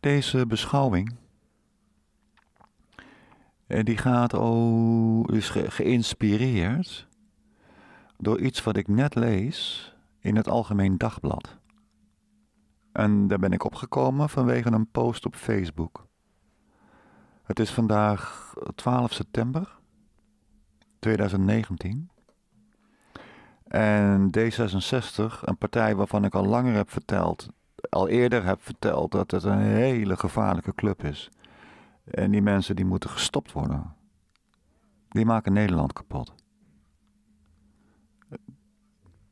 Deze beschouwing die gaat oh, is geïnspireerd door iets wat ik net lees in het Algemeen Dagblad. En daar ben ik opgekomen vanwege een post op Facebook. Het is vandaag 12 september 2019. En D66, een partij waarvan ik al langer heb verteld al eerder heb verteld dat het een hele gevaarlijke club is. En die mensen die moeten gestopt worden. Die maken Nederland kapot.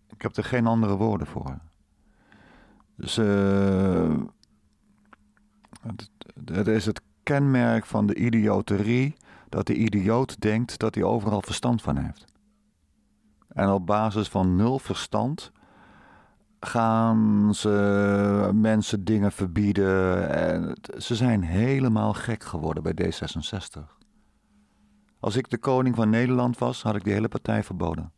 Ik heb er geen andere woorden voor. Dus, eh, het is het kenmerk van de idioterie dat de idioot denkt dat hij overal verstand van heeft. En op basis van nul verstand gaan ze mensen dingen verbieden. En ze zijn helemaal gek geworden bij D66. Als ik de koning van Nederland was, had ik die hele partij verboden.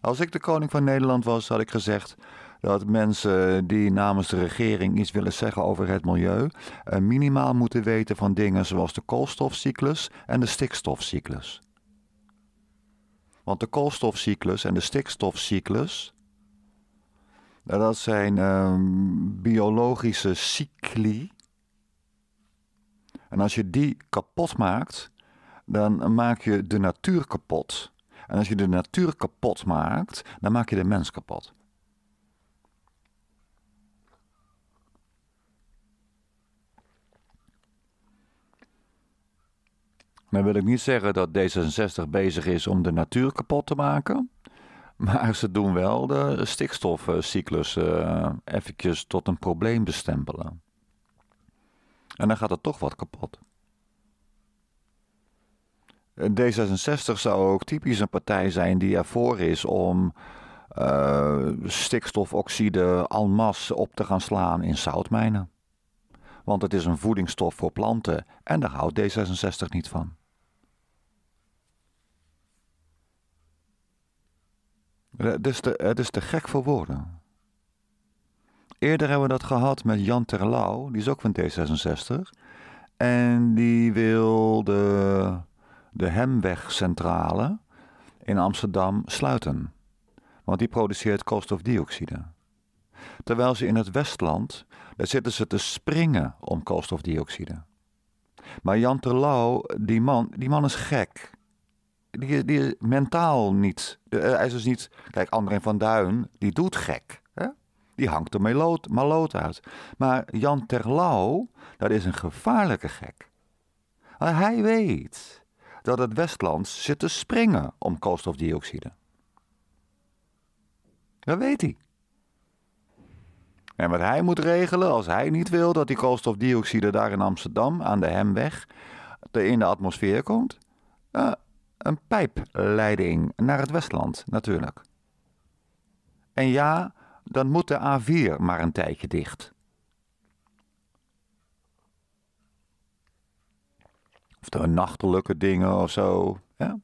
Als ik de koning van Nederland was, had ik gezegd dat mensen die namens de regering iets willen zeggen over het milieu, eh, minimaal moeten weten van dingen zoals de koolstofcyclus en de stikstofcyclus. Want de koolstofcyclus en de stikstofcyclus nou, dat zijn ehm, biologische cycli. En als je die kapot maakt, dan maak je de natuur kapot. En als je de natuur kapot maakt, dan maak je de mens kapot. Dan wil ik niet zeggen dat D66 bezig is om de natuur kapot te maken. Maar ze doen wel de stikstofcyclus uh, eventjes tot een probleem bestempelen. En dan gaat het toch wat kapot. D66 zou ook typisch een partij zijn die ervoor is om eh, stikstofoxide en masse op te gaan slaan in zoutmijnen. Want het is een voedingsstof voor planten en daar houdt D66 niet van. Eh, het is, te, het is te gek voor woorden. Eerder hebben we dat gehad met Jan Terlouw, die is ook van D66. En die wil de, de Hemwegcentrale in Amsterdam sluiten. Want die produceert koolstofdioxide. Terwijl ze in het Westland, daar zitten ze te springen om koolstofdioxide. Maar Jan Terlouw, die man, die man is gek die, mentaal niet. Eh, hij is dus niet. Kijk, André van Duin, die doet gek. Hè? Die hangt er meloot, maloot uit. Maar Jan Terlouw, dat is een gevaarlijke gek. Hij weet dat het Westland zit te springen om koolstofdioxide. Dat weet hij. En wat hij moet regelen, als hij niet wil dat die koolstofdioxide daar in Amsterdam aan de hemweg in de atmosfeer komt, eh, een pijpleiding naar het Westland natuurlijk. En ja, dan moet de A4 maar een tijdje dicht. Of de nachtelijke dingen of zo. Ja?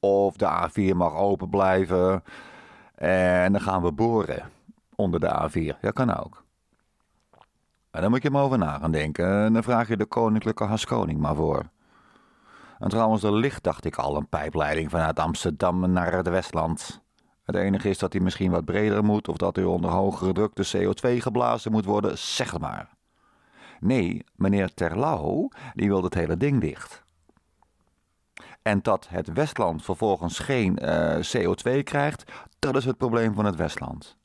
Of de A4 mag open blijven. En dan gaan we boren onder de A4. Dat kan ook. En dan moet je maar over na gaan denken. En dan vraag je de koninklijke haskoning maar voor. En trouwens, er ligt, dacht ik al, een pijpleiding vanuit Amsterdam naar het Westland. Het enige is dat die misschien wat breder moet of dat er onder hogere drukte CO2 geblazen moet worden, zeg maar. Nee, meneer Terlouw, die wil het hele ding dicht. En dat het Westland vervolgens geen eh, CO2 krijgt, dat is het probleem van het Westland.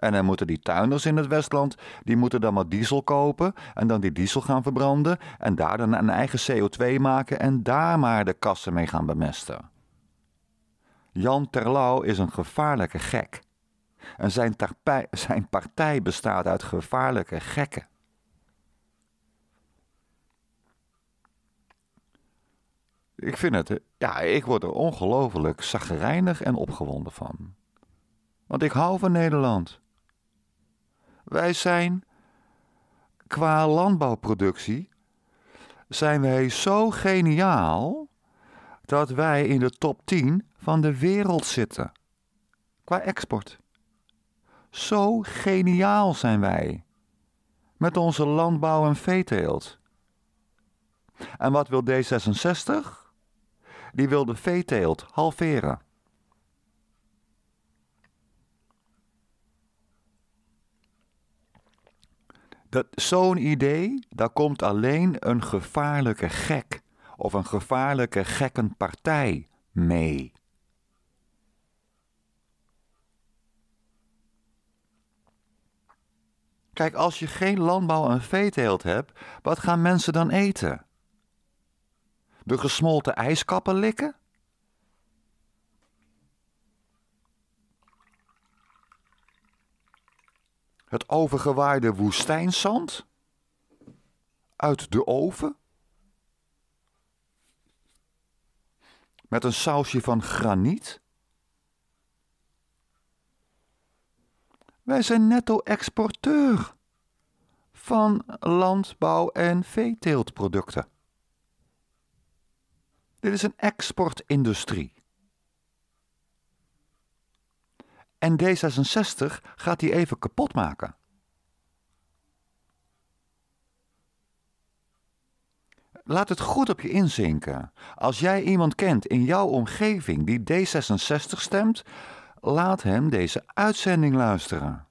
En dan moeten die tuinders in het Westland, die moeten dan maar diesel kopen en dan die diesel gaan verbranden en daar dan een eigen CO2 maken en daar maar de kassen mee gaan bemesten. Jan Terlouw is een gevaarlijke gek. En zijn, zijn partij bestaat uit gevaarlijke gekken. Ik vind het, ja, ik word er ongelooflijk zagrijnig en opgewonden van. Want ik hou van Nederland. Wij zijn qua landbouwproductie zijn wij zo geniaal dat wij in de top 10 van de wereld zitten qua export. Zo geniaal zijn wij met onze landbouw en veeteelt. En wat wil D66? Die wil de veeteelt halveren. Dat, zo'n idee, daar komt alleen een gevaarlijke gek of een gevaarlijke gekkenpartij mee. Kijk, als je geen landbouw en veeteelt hebt, wat gaan mensen dan eten? De gesmolten ijskappen likken? Het overgewaaide woestijnzand? Uit de oven? Met een sausje van graniet? Wij zijn netto-exporteur van landbouw- en veeteeltproducten. Dit is een exportindustrie. En D66 gaat die even kapot maken. Laat het goed op je inzinken. Als jij iemand kent in jouw omgeving die D66 stemt, laat hem deze uitzending luisteren.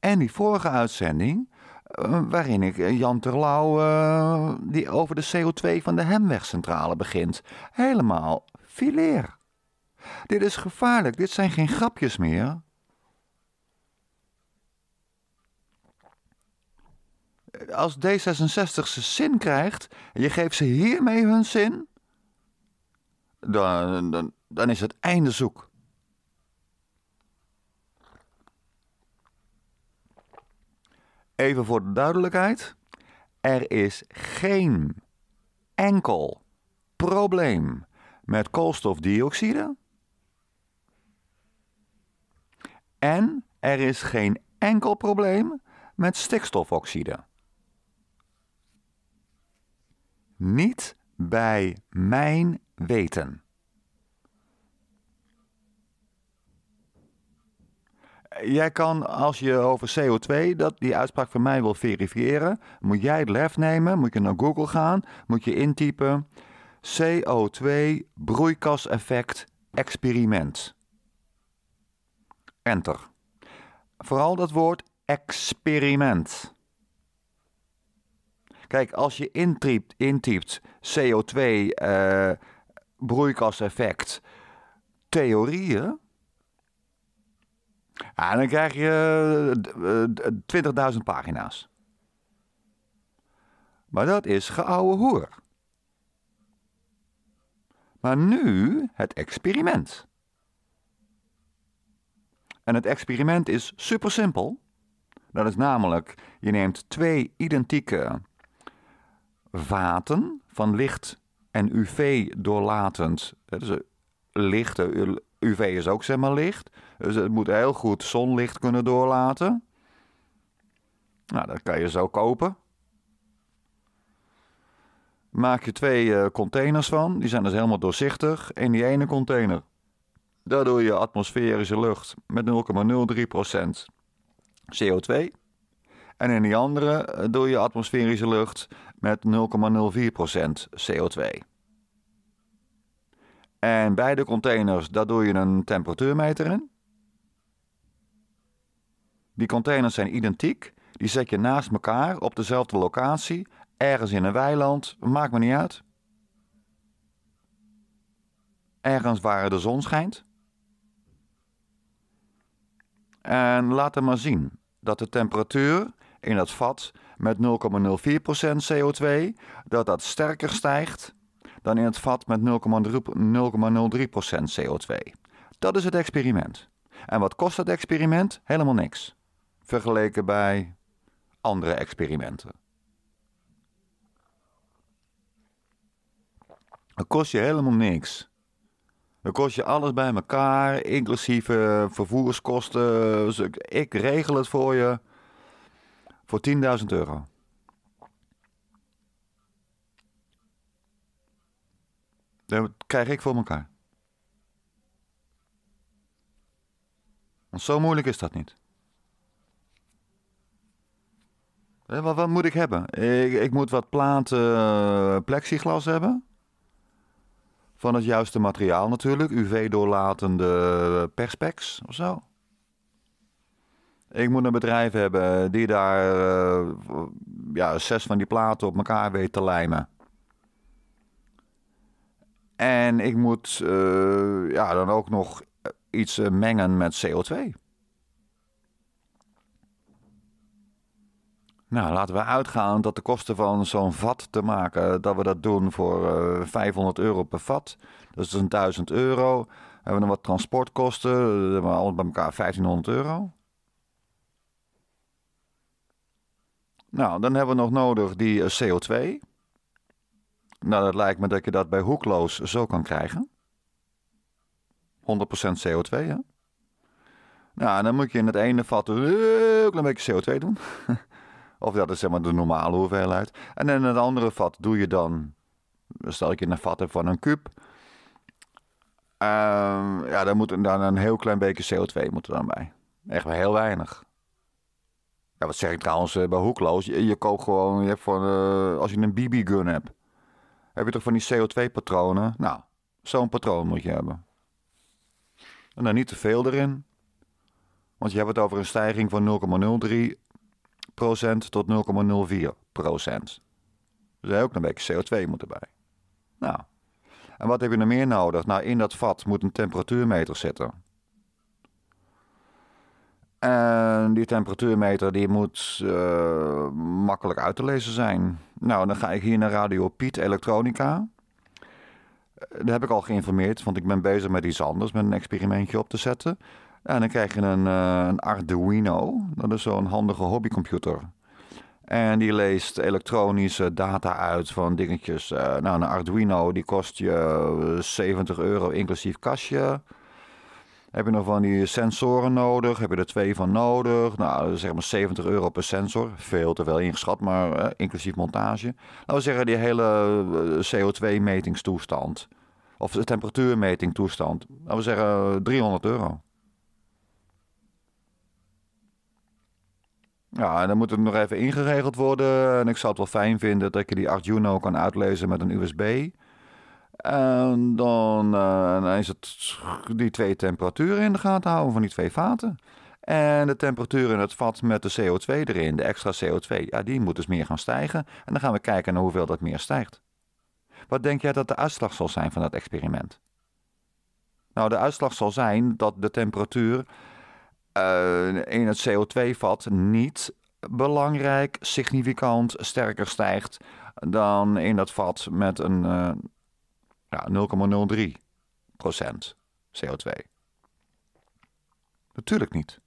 En die vorige uitzending, eh, waarin ik eh, Jan Terlouw, uh, die over de CO2 van de Hemwegcentrale begint, helemaal fileer. Dit is gevaarlijk, dit zijn geen grapjes meer. Als D66 zijn zin krijgt en je geeft ze hiermee hun zin, dan, dan, dan is het einde zoek. Even voor de duidelijkheid: er is geen enkel probleem met koolstofdioxide En er is geen enkel probleem met stikstofoxide. Niet bij mijn weten. Jij kan, als je over CO2 dat, die uitspraak van mij wil verifiëren, moet jij het lef nemen, moet je naar Google gaan, moet je intypen CO2 broeikaseffect experiment. Enter. Vooral dat woord experiment. Kijk, als je intypt, intypt CO2, eh, broeikaseffect, theorieën. En dan krijg je 20.000 eh, eh, pagina's. Maar dat is geouwe hoer. Maar nu het experiment. En het experiment is super simpel. Dat is namelijk, je neemt twee identieke vaten van licht en UV doorlatend. Dus licht, UV is ook zeg maar licht. Dus het moet heel goed zonlicht kunnen doorlaten. Nou, dat kan je zo kopen. Maak je twee eh, containers van. Die zijn dus helemaal doorzichtig. In die ene container daar doe je atmosferische lucht met 0,03% CO2. En in die andere eh, doe je atmosferische lucht met 0,04% CO2. En beide containers, daar doe je een temperatuurmeter in. Die containers zijn identiek. Die zet je naast elkaar op dezelfde locatie, ergens in een weiland, maakt me niet uit. Ergens waar de zon schijnt. En laat hem maar zien dat de temperatuur in dat vat met 0,04% CO2, dat dat sterker stijgt dan in het vat met 0,03% CO2. Dat is het experiment. En wat kost dat experiment? Helemaal niks. Vergeleken bij andere experimenten. Het kost je helemaal niks dan kost je alles bij elkaar, inclusief eh, vervoerskosten. Dus ik, regel het voor je voor 10.000 euro. Dat krijg ik voor elkaar. Want zo moeilijk is dat niet. Eh, wat, wat moet ik hebben? Ik, ik moet wat platen eh, plexiglas hebben. Van het juiste materiaal natuurlijk. UV-doorlatende perspex of zo. Ik moet een bedrijf hebben die daar eh, ja, zes van die platen op elkaar weet te lijmen. En ik moet eh, ja, dan ook nog iets eh, mengen met CO2. Nou, laten we uitgaan dat de kosten van zo'n vat te maken, dat we dat doen voor 500 eh, euro per vat. Dus dat is een 1000 euro. Hebben we dan wat transportkosten, eh, We allemaal bij elkaar 1500 euro. Nou, dan hebben we nog nodig die eh, CO2. Nou, dat lijkt me dat je dat bij hoekloos zo kan krijgen. 100% CO2, hè? Nou, dan moet je in het ene vat een heel klein beetje CO2 doen. Of dat is zeg maar de normale hoeveelheid. En in het andere vat doe je dan, stel ik in een vat van een kuub. Ehm, ja, dan moet dan een heel klein beetje CO2 moet er dan bij. Echt heel weinig. Ja, wat zeg ik trouwens eh, bij hoekloos? Je, koopt gewoon, je hebt van, eh, als je een BB-gun hebt, heb je toch van die CO2-patronen? Nou, zo'n patroon moet je hebben. En dan niet te veel erin. Want je hebt het over een stijging van 0,03 tot 0,04 Dus daar ook een beetje CO2 moeten bij. Nou, en wat heb je nog meer nodig? Nou, in dat vat moet een temperatuurmeter zitten. En die temperatuurmeter die moet eh, makkelijk uit te lezen zijn. Nou, dan ga ik hier naar Radio Piet Elektronica. Eh, daar heb ik al geïnformeerd, want ik ben bezig met iets anders, met een experimentje op te zetten en dan krijg je een, eh, een Arduino. Dat is zo'n handige hobbycomputer. En die leest elektronische data uit van dingetjes. Eh, nou, een Arduino die kost je 70 eh, euro inclusief kastje. Heb je nog van die sensoren nodig? Heb je er twee van nodig? Nou, zeg maar 70 euro per sensor. Veel te veel ingeschat, maar inclusief montage. Laten nou, we zeggen, die hele CO2-metingstoestand. Of de temperatuurmetingtoestand. Laten nou, we zeggen, 300 euro. Ja, dan moet het nog even ingeregeld worden. En ik zou het wel fijn vinden dat je die Arduino kan uitlezen met een USB. En dan, uh, dan is het die twee temperaturen in de gaten houden van die twee vaten. En de temperatuur in het vat met de CO2 erin, de extra CO2, ja, die moet dus meer gaan stijgen. En dan gaan we kijken naar hoeveel dat meer stijgt. Wat denk jij dat de uitslag zal zijn van dat experiment? Nou, de uitslag zal zijn dat de temperatuur eh, in het CO2-vat niet belangrijk, significant sterker stijgt dan in dat vat met een eh, ja, 0,03% CO2. Natuurlijk niet.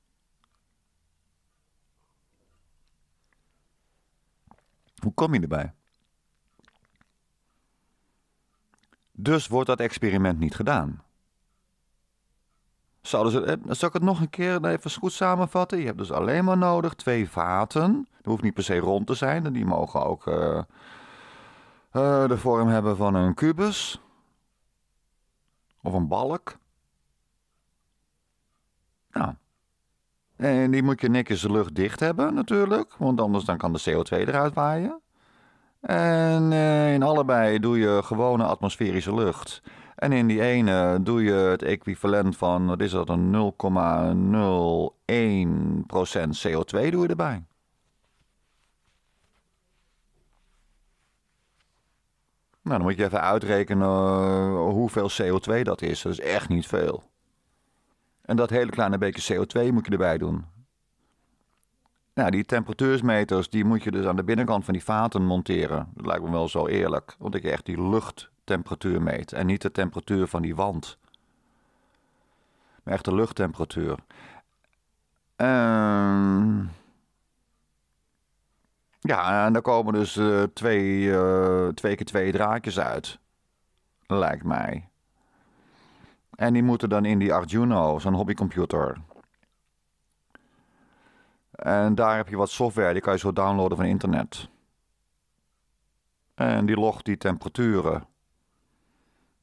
Hoe kom je erbij? Dus wordt dat experiment niet gedaan. Zouden ze, zal ik het nog een keer even goed samenvatten? Je hebt dus alleen maar nodig twee vaten. Dat hoeft niet per se rond te zijn. Die mogen ook eh, eh, de vorm hebben van een kubus. Of een balk. Nou. En die moet je netjes de lucht dicht hebben natuurlijk. Want anders dan kan de CO2 eruit waaien. En eh, in allebei doe je gewone atmosferische lucht. En in die ene doe je het equivalent van, wat is dat, een 0,01% CO2 doe je erbij. Nou, dan moet je even uitrekenen eh, hoeveel CO2 dat is. Dat is echt niet veel. En dat hele kleine beetje CO2 moet je erbij doen. Nou, die temperatuursmeters die moet je dus aan de binnenkant van die vaten monteren. Dat lijkt me wel zo eerlijk. Want ik echt die lucht temperatuur meet en niet de temperatuur van die wand. Maar echt de luchttemperatuur. Ehm, ja, en daar komen dus eh, twee, eh, twee keer twee draakjes uit. Lijkt mij. En die moeten dan in die Arduino, zo'n hobbycomputer. En daar heb je wat software, die kan je zo downloaden van internet. En die logt die temperaturen.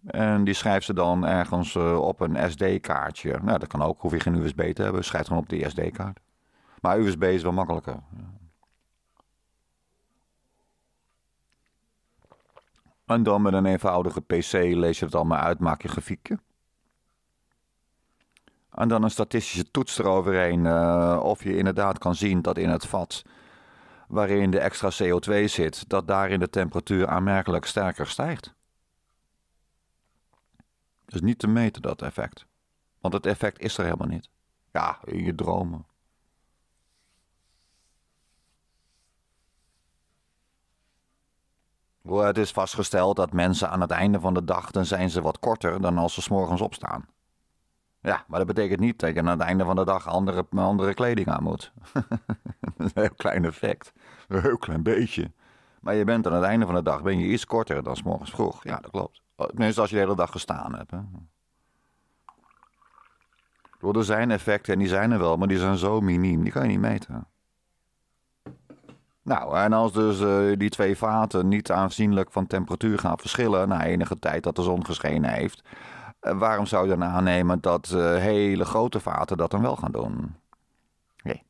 En die schrijft ze dan ergens eh, op een SD-kaartje. Nou, dat kan ook, hoef je geen USB te hebben. Schrijf gewoon op die SD-kaart. Maar USB is wel makkelijker. En dan met een eenvoudige PC lees je het allemaal uit, maak je grafiekje. En dan een statistische toets eroverheen uh, of je inderdaad kan zien dat in het vat waarin de extra CO2 zit, dat daarin de temperatuur aanmerkelijk sterker stijgt is dus niet te meten, dat effect. Want het effect is er helemaal niet. Ja, in je dromen. Het is vastgesteld dat mensen aan het einde van de dag... dan zijn ze wat korter dan als ze s'morgens opstaan. Ja, maar dat betekent niet dat je aan het einde van de dag andere, andere kleding aan moet. een heel klein effect. Een heel klein beetje. Maar je bent aan het einde van de dag ben je iets korter dan s morgens vroeg. Ja, dat klopt. Tenminste, als je de hele dag gestaan hebt. Hè. er zijn effecten en die zijn er wel, maar die zijn zo miniem. Die kan je niet meten. Nou, en als dus eh, die twee vaten niet aanzienlijk van temperatuur gaan verschillen na enige tijd dat de zon geschenen heeft, eh, waarom zou je dan aannemen dat eh, hele grote vaten dat dan wel gaan doen? Nee.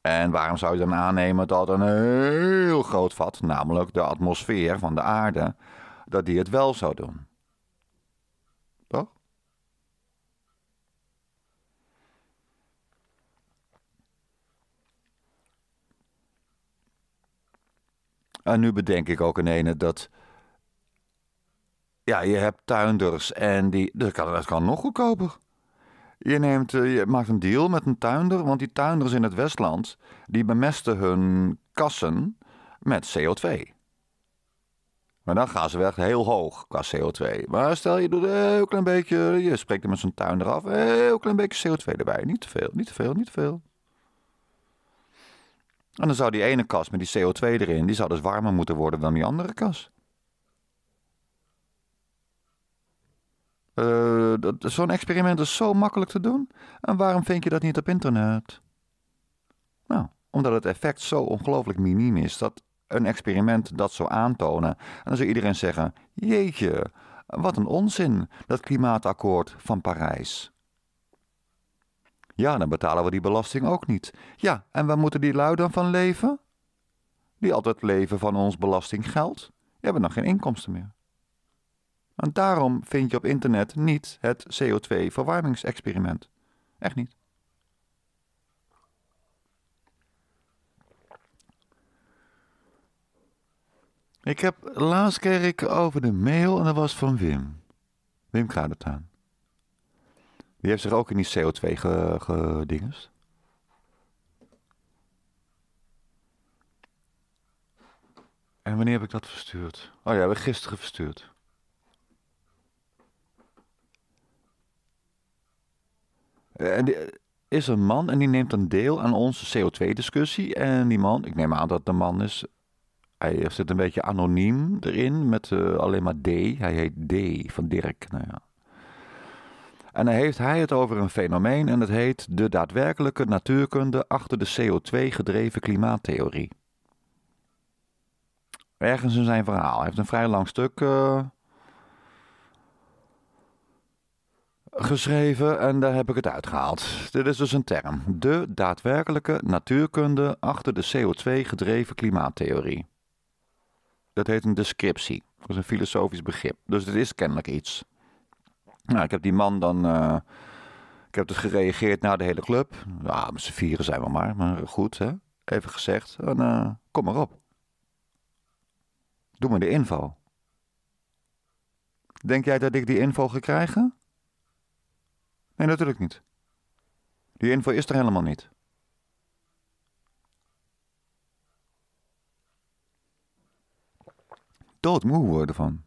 En waarom zou je dan aannemen dat een heel groot vat, namelijk de atmosfeer van de aarde, dat die het wel zou doen. Toch? En nu bedenk ik ook in ene dat. Ja, je hebt tuinders en die. Dat kan, dat kan nog goedkoper. Je, neemt, eh, je maakt een deal met een tuinder, want die tuinders in het Westland. die bemesten hun kassen met CO2. Maar dan gaan ze weg heel hoog qua CO2. Maar stel je doet een heel klein beetje, je spreekt er met zo'n tuin eraf, een heel klein beetje CO2 erbij. Niet te veel, niet te veel, niet te veel. En dan zou die ene kas met die CO2 erin, die zou dus warmer moeten worden dan die andere kas. Uh, Zo'n experiment is zo makkelijk te doen. En waarom vind je dat niet op internet? Nou, omdat het effect zo ongelooflijk miniem is dat een experiment dat zou aantonen. En dan zou iedereen zeggen: Jeetje, wat een onzin, dat klimaatakkoord van Parijs. Ja, dan betalen we die belasting ook niet. Ja, en waar moeten die lui dan van leven? Die altijd leven van ons belastinggeld. Die hebben dan geen inkomsten meer. En daarom vind je op internet niet het CO2-verwarmingsexperiment. Echt niet. Ik heb laatst kreeg ik over de mail en dat was van Wim. Wim Kruidentaan. Die heeft zich ook in die CO2 gedingest. En wanneer heb ik dat verstuurd? Oh ja, we gisteren verstuurd. Eh, en die, eh, is een man en die neemt dan deel aan onze CO2-discussie. En die man, ik neem aan dat de man is hij zit een beetje anoniem erin met eh, alleen maar D. Hij heet D van Dirk. Nou ja. En dan heeft hij het over een fenomeen en dat heet de daadwerkelijke natuurkunde achter de CO2-gedreven klimaattheorie. Ergens in zijn verhaal. Hij heeft een vrij lang stuk eh, geschreven en daar heb ik het uitgehaald. Dit is dus een term. De daadwerkelijke natuurkunde achter de CO2-gedreven klimaattheorie dat heet een descriptie. Dat is een filosofisch begrip. Dus het is kennelijk iets. Nou, ik heb die man dan. Eh, ik heb dus gereageerd naar de hele club. Ja, met z'n vieren zijn we maar, maar goed, hè? Even gezegd. En, eh, kom maar op. Doe me de info. Denk jij dat ik die info ga krijgen? Nee, natuurlijk niet. Die info is er helemaal niet. doodmoe worden van.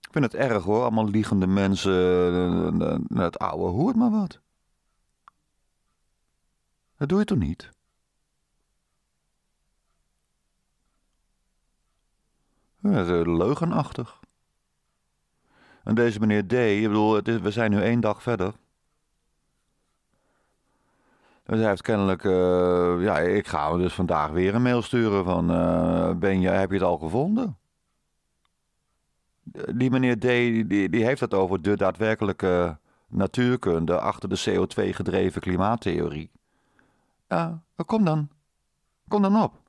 Ik vind het erg hoor, allemaal liegende mensen, eh, eh, eh, het oude hoort maar wat. Dat doe je toch niet? leugenachtig. En deze meneer D, ik bedoel, we zijn nu één dag verder. Dus hij heeft kennelijk, eh, ja, ik ga hem dus vandaag weer een mail sturen van, eh, ben je, heb je het al gevonden? Eh, die meneer D, die, die heeft het over de daadwerkelijke natuurkunde achter de CO2-gedreven klimaattheorie. Ja, kom dan. Kom dan op.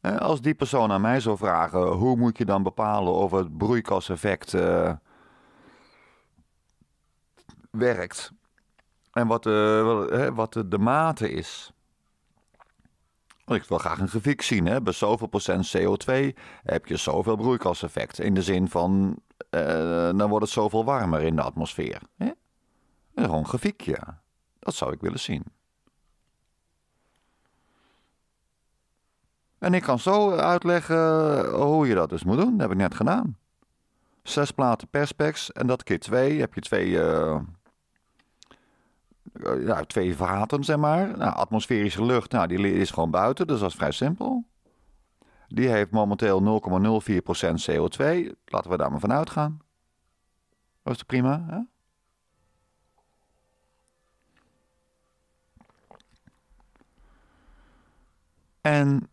Als die persoon aan mij zou vragen, hoe moet je dan bepalen of het broeikaseffect werkt. En wat, eh, wel, wat de mate is. ik wil graag een grafiek zien. Hè? Bij zoveel procent CO2 heb je zoveel broeikaseffect. In de zin van, eh, dan wordt het zoveel warmer in de atmosfeer. Hè? Gewoon een grafiekje. Dat zou ik willen zien. En ik kan zo uitleggen eh, hoe je dat dus moet doen. Dat heb ik net gedaan. Zes platen perspex en dat keer twee heb je twee... Eh, ja, twee vaten, zeg maar. Nou, atmosferische lucht, nou, die is gewoon buiten, dus dat is vrij simpel. Die heeft momenteel 0,04% CO2. Laten we daar maar van uitgaan. Dat is prima, hè? En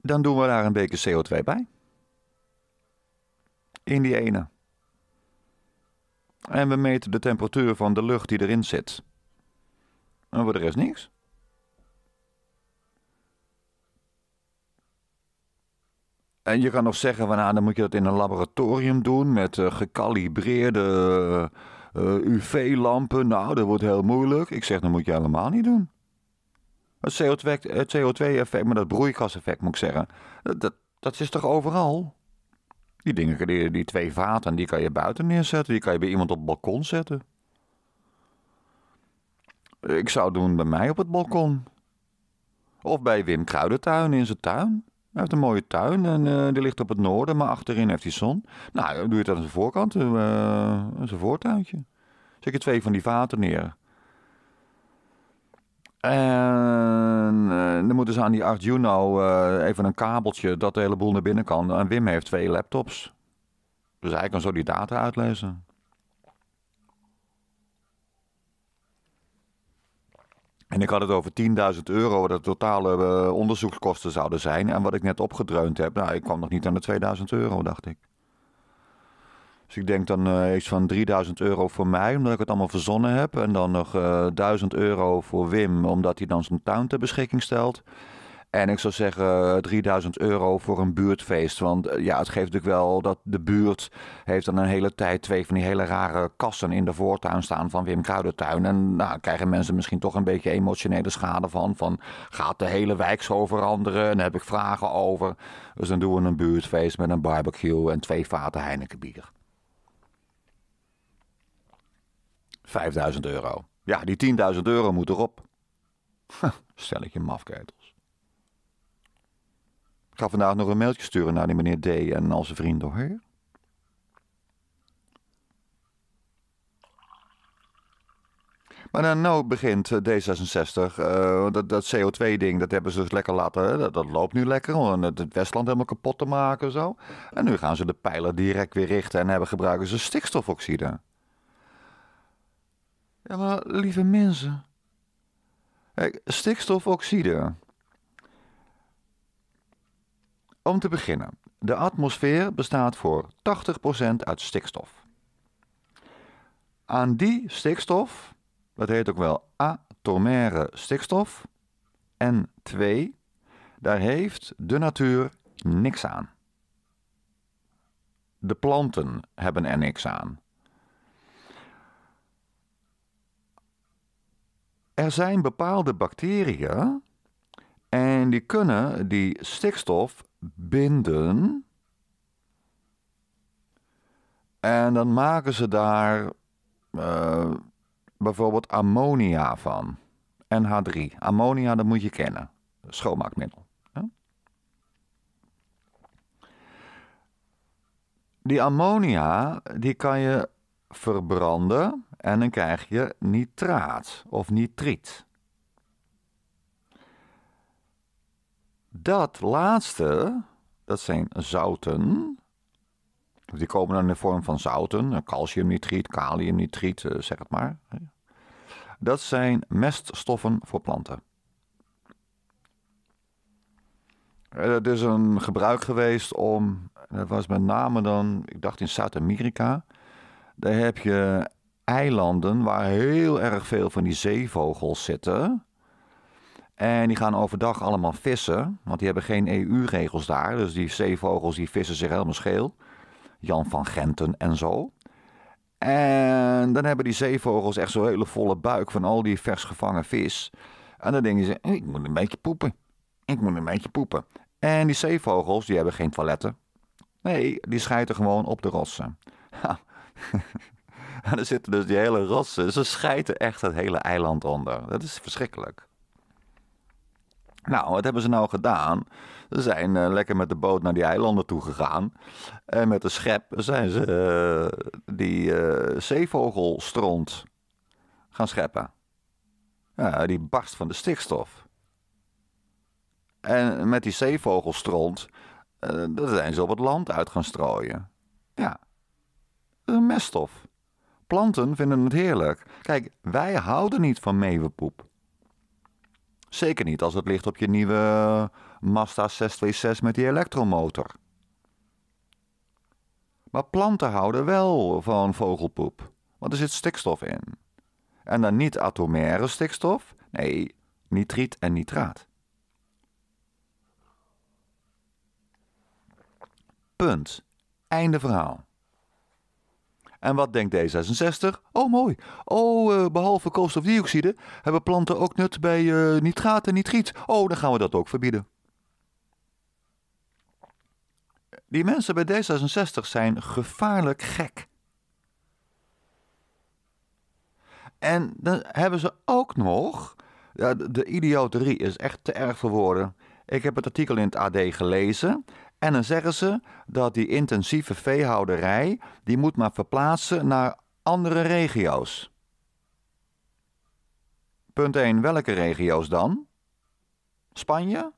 dan doen we daar een beetje CO2 bij. In die ene. En we meten de temperatuur van de lucht die erin zit. En voor de rest niks. En je kan nog zeggen, van, nou, dan moet je dat in een laboratorium doen met uh, gekalibreerde eh, eh, UV-lampen. Nou, dat wordt heel moeilijk. Ik zeg, dat moet je helemaal niet doen. Het CO2-effect, maar dat broeikaseffect moet ik zeggen, dat, dat is toch overal? Die dingen, die, die twee vaten, die kan je buiten neerzetten. Die kan je bij iemand op het balkon zetten. Ik zou doen bij mij op het balkon. Of bij Wim Kruidentuin in zijn tuin. Hij heeft een mooie tuin en eh, die ligt op het noorden, maar achterin heeft hij zon. Nou, doe je dat aan zijn voorkant, uh, zijn voortuintje. Zet je twee van die vaten neer. En eh, dan moeten ze aan die Arduino uh, eh, even een kabeltje dat de hele boel naar binnen kan. En Wim heeft twee laptops. Dus hij kan zo die data uitlezen. En ik had het over 10.000 euro dat de totale eh, onderzoekskosten zouden zijn. En wat ik net opgedreund heb, nou, ik kwam nog niet aan de 2000 euro, dacht ik. Dus ik denk dan uh, iets van 3000 euro voor mij, omdat ik het allemaal verzonnen heb. En dan nog uh, eh, 1000 euro voor Wim, omdat hij dan zijn tuin ter beschikking stelt. En ik zou zeggen 3000 eh, euro voor een buurtfeest. Want ja, het geeft natuurlijk wel dat de buurt heeft dan een hele tijd twee van die hele rare kassen in de voortuin staan van Wim Kruidentuin. En nou, krijgen mensen misschien toch een beetje emotionele schade van. Van gaat de hele wijk zo veranderen? En daar heb ik vragen over. Dus dan doen we een buurtfeest met een barbecue en twee vaten Heineken bier. 5000 euro. Ja, die 10.000 euro moet erop. ik stelletje mafketels. Ik ga vandaag nog een mailtje sturen naar die meneer D en al zijn vrienden hoor. Maar nou, nou begint D66, eh, dat, dat CO2-ding, dat hebben ze dus lekker laten, dat, dat loopt nu lekker om het, Westland helemaal kapot te maken en zo. En nu gaan ze de pijlen direct weer richten en hebben gebruiken ze stikstofoxide. Ja, maar lieve mensen. Stikstofoxide. Om te beginnen. De atmosfeer bestaat voor 80% uit stikstof. Aan die stikstof, dat heet ook wel atomaire stikstof, N2, daar heeft de natuur niks aan. De planten hebben er niks aan. er zijn bepaalde bacteriën en die kunnen die stikstof binden. En dan maken ze daar eh, bijvoorbeeld ammonia van. NH3. Ammonia, dat moet je kennen. Schoonmaakmiddel. Die ammonia, die kan je verbranden en dan krijg je nitraat of nitriet. Dat laatste, dat zijn zouten. Die komen dan in de vorm van zouten, eh, calciumnitriet, kaliumnitriet, eh, zeg het maar. Dat zijn meststoffen voor planten. Het eh, is een gebruik geweest om, dat was met name dan, ik dacht in Zuid-Amerika, daar heb je eilanden waar heel erg veel van die zeevogels zitten. En die gaan overdag allemaal vissen, want die hebben geen EU-regels daar. Dus die zeevogels die vissen zich helemaal scheel. Jan van Genten en zo. En dan hebben die zeevogels echt zo'n hele volle buik van al die vers gevangen vis. En dan denken ze, ik moet een beetje poepen. Ik moet een beetje poepen. En die zeevogels, die hebben geen toiletten. Nee, die schijten gewoon op de rotsen. Ha. En er zitten dus die hele rotsen. Ze schijten echt het hele eiland onder. Dat is verschrikkelijk. Nou, wat hebben ze nou gedaan? Ze zijn eh, lekker met de boot naar die eilanden toe gegaan. En met de schep zijn ze eh, die uh, zeevogelstront gaan scheppen. Ja, die barst van de stikstof. En met die zeevogelstront, zijn ze op het land uit gaan strooien. Ja, dat is een meststof. Planten vinden het heerlijk. Kijk, wij houden niet van meeuwenpoep. Zeker niet als het ligt op je nieuwe Mazda 626 met die elektromotor. Maar planten houden wel van vogelpoep, want er zit stikstof in. En dan niet atomaire stikstof, nee, nitriet en nitraat. Punt. Einde verhaal. En wat denkt D66? Oh, mooi. Oh, eh, behalve koolstofdioxide hebben planten ook nut bij uh, nitraat en nitriet. Oh, dan gaan we dat ook verbieden. Die mensen bij D66 zijn gevaarlijk gek. En dan hebben ze ook nog. De idioterie is echt te erg voor woorden. Ik heb het artikel in het AD gelezen. En dan zeggen ze dat die intensieve veehouderij, die moet maar verplaatsen naar andere regio's. Punt 1. Welke regio's dan? Spanje?